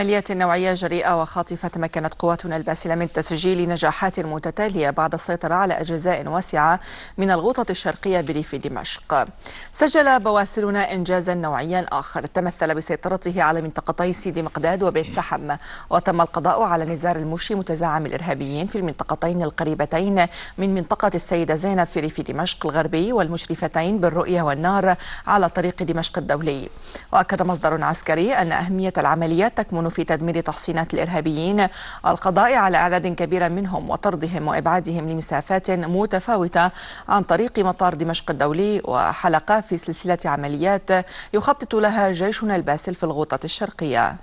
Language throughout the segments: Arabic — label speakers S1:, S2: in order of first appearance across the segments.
S1: عمليات نوعية جريئة وخاطفة تمكنت قواتنا الباسلة من تسجيل نجاحات متتالية بعد السيطرة على أجزاء واسعة من الغوطة الشرقية بريف دمشق سجل بواسلنا إنجازا نوعيا آخر تمثل بسيطرته على منطقتي سيدي مقداد وبيت سحم وتم القضاء على نزار المشي متزعم الإرهابيين في المنطقتين القريبتين من منطقة السيدة زينب في ريف دمشق الغربي والمشرفتين بالرؤية والنار على طريق دمشق الدولي وأكد مصدر عسكري أن أهمية العمليات تكمن في تدمير تحصينات الإرهابيين القضاء على أعداد كبيرة منهم وطردهم وإبعادهم لمسافات متفاوتة عن طريق مطار دمشق الدولي وحلقة في سلسلة عمليات يخطط لها جيشنا الباسل في الغوطة الشرقية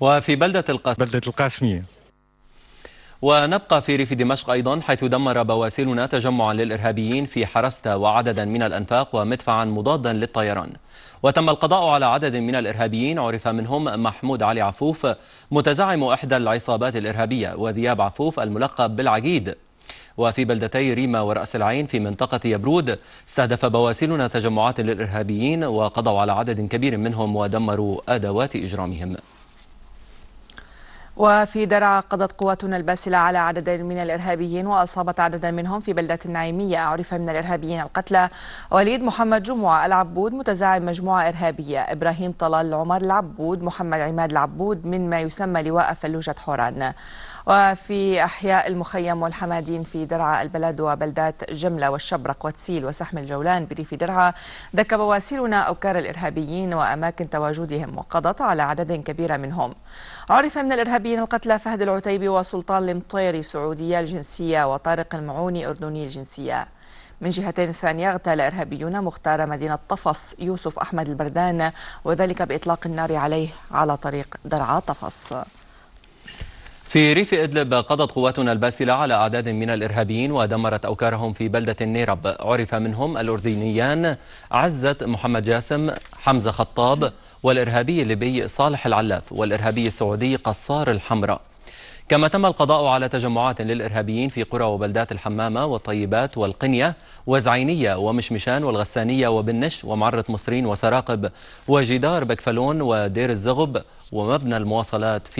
S2: وفي بلدة القاسمية بلدة القاسمية ونبقى في ريف دمشق أيضا حيث دمر بواسلنا تجمعا للإرهابيين في حرستة وعددا من الأنفاق ومدفعا مضادا للطيران وتم القضاء على عدد من الإرهابيين عرف منهم محمود علي عفوف متزعم إحدى العصابات الإرهابية وذياب عفوف الملقب بالعجيد وفي بلدتي ريما ورأس العين في منطقة يبرود استهدف بواسلنا تجمعات للإرهابيين وقضوا على عدد كبير منهم ودمروا أدوات إجرامهم
S1: وفي درعا قضت قواتنا الباسلة على عدد من الإرهابيين وأصابت عددا منهم في بلدة النعيمية عرف من الإرهابيين القتلى وليد محمد جمعة العبود متزعم مجموعة إرهابية إبراهيم طلال عمر العبود محمد عماد العبود مما يسمى لواء فلوجة حوران وفي أحياء المخيم والحمادين في درعا البلد وبلدات جملة والشبرق وتسيل وسحم الجولان بريف درعا دك بواسيرنا أوكار الإرهابيين وأماكن تواجدهم وقضت على عدد كبير منهم عرف من الإرهابيين النيابيين القتلى فهد العتيبي وسلطان المطيري سعودية الجنسية وطارق المعوني أردني الجنسية من جهتين ثانية اغتال إرهابيون مختار مدينة طفص يوسف أحمد البردان وذلك بإطلاق النار عليه على طريق درعا طفص
S2: في ريف إدلب قضت قواتنا الباسلة على أعداد من الإرهابيين ودمرت أوكارهم في بلدة نيرب عرف منهم الأردنيان عزت محمد جاسم حمزة خطاب والإرهابي الليبي صالح العلاف والإرهابي السعودي قصار الحمراء كما تم القضاء على تجمعات للإرهابيين في قرى وبلدات الحمامة والطيبات والقنية وزعينية ومشمشان والغسانية وبنش ومعرة مصرين وسراقب وجدار بكفلون ودير الزغب ومبنى المواصلات في